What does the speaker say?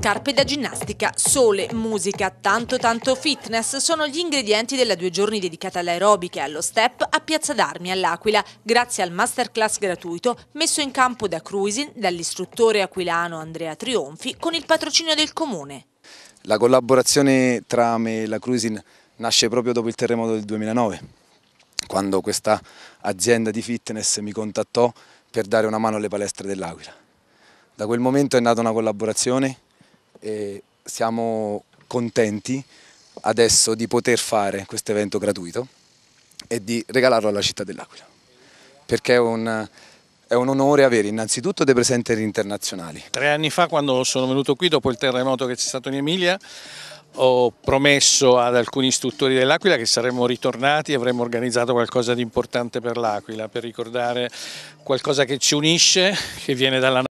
scarpe da ginnastica, sole, musica, tanto tanto fitness sono gli ingredienti della due giorni dedicata all'aerobica e allo step a Piazza d'Armi all'Aquila, grazie al masterclass gratuito messo in campo da Cruisin, dall'istruttore aquilano Andrea Trionfi, con il patrocinio del Comune. La collaborazione tra me e la Cruisin nasce proprio dopo il terremoto del 2009, quando questa azienda di fitness mi contattò per dare una mano alle palestre dell'Aquila. Da quel momento è nata una collaborazione e siamo contenti adesso di poter fare questo evento gratuito e di regalarlo alla città dell'Aquila, perché è un, è un onore avere innanzitutto dei presenti internazionali. Tre anni fa quando sono venuto qui dopo il terremoto che c'è stato in Emilia ho promesso ad alcuni istruttori dell'Aquila che saremmo ritornati e avremmo organizzato qualcosa di importante per l'Aquila, per ricordare qualcosa che ci unisce, che viene dalla